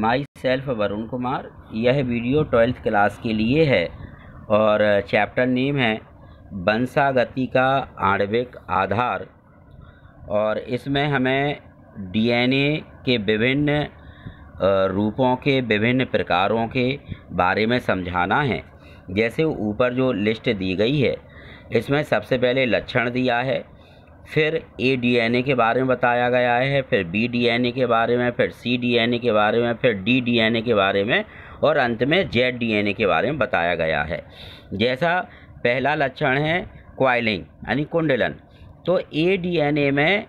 my self Varun Kumar यह video twelfth class के लिए है और चैप्टर नेम है वंशागति का आणविक आधार और इसमें हमें डीएनए के विभिन्न रूपों के विभिन्न प्रकारों के बारे में समझाना है जैसे ऊपर जो लिस्ट दी गई है इसमें सबसे पहले लक्षण दिया है फिर ए डीएनए के बारे में बताया गया है फिर बी डीएनए के बारे में फिर सी डीएनए के बारे में फिर डी डीएनए के बारे में और अंत में जेड डीएनए के बारे में बताया गया है जैसा पहला लक्षण है क्वाइलिंग यानी कुंडलन तो ए डीएनए में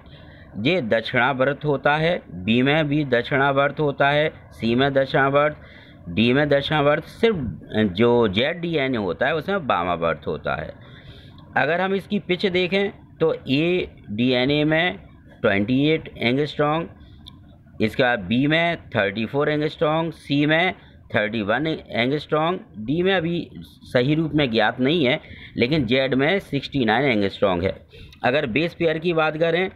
ये दक्षिणावर्त होता है बी में भी दक्षिणावर्त होता है सी में दक्षिणावर्त डी में दक्षिणावर्त सिर्फ जो जेड ए होता है उसमें बामावर्त होता है अगर हम इसकी पिच देखें तो ए डीएनए में 28 एंगस्ट्रॉन्ग इसका बी में 34 एंगस्ट्रॉन्ग सी में 31 एंगस्ट्रॉन्ग डी में अभी सही रूप में ज्ञात नहीं है लेकिन जेड में 69 एंगस्ट्रॉन्ग है अगर बेस पेयर की बात करें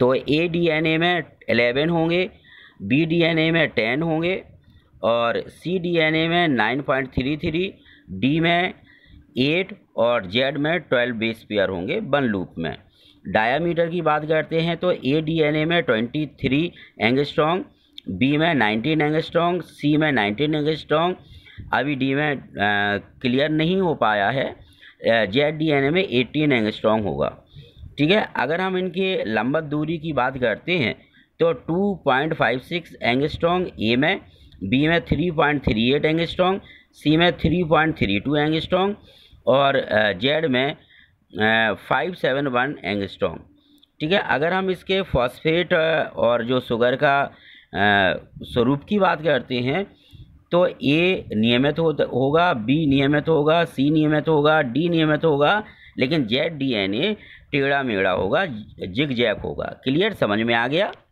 तो ए डीएनए में 11 होंगे बी डीएनए में 10 होंगे और सी डीएनए में 9.33 डी में एट और जेड में ट्वेल्व बेस पेयर होंगे वन लूप में डायामीटर की बात करते हैं तो ए डीएनए में ट्वेंटी थ्री एंगस्ट्रॉन्ग बी में नाइनटीन एंगस्ट्रॉन्ग सी में नाइनटीन एंगस्ट्रॉन्ग अभी डी में क्लियर नहीं हो पाया है जेड डीएनए में एटीन एंगस्ट्रॉन्ग होगा ठीक है अगर हम इनकी लंबत दूरी की बात करते हैं तो two point five six angstrom A में बी में three point three eight angstrom C में three point three two angstrom और जेड में five seven one angstrom ठीक है अगर हम इसके फॉस्फेट और जो शुगर का स्वरूप की बात करते हैं तो ए नियमित हो, होगा बी नियमित होगा सी नियमित होगा डी नियमित होगा लेकिन जेड डी एन ए टेढ़ा मेढ़ा होगा जिग जैक होगा क्लियर समझ में आ गया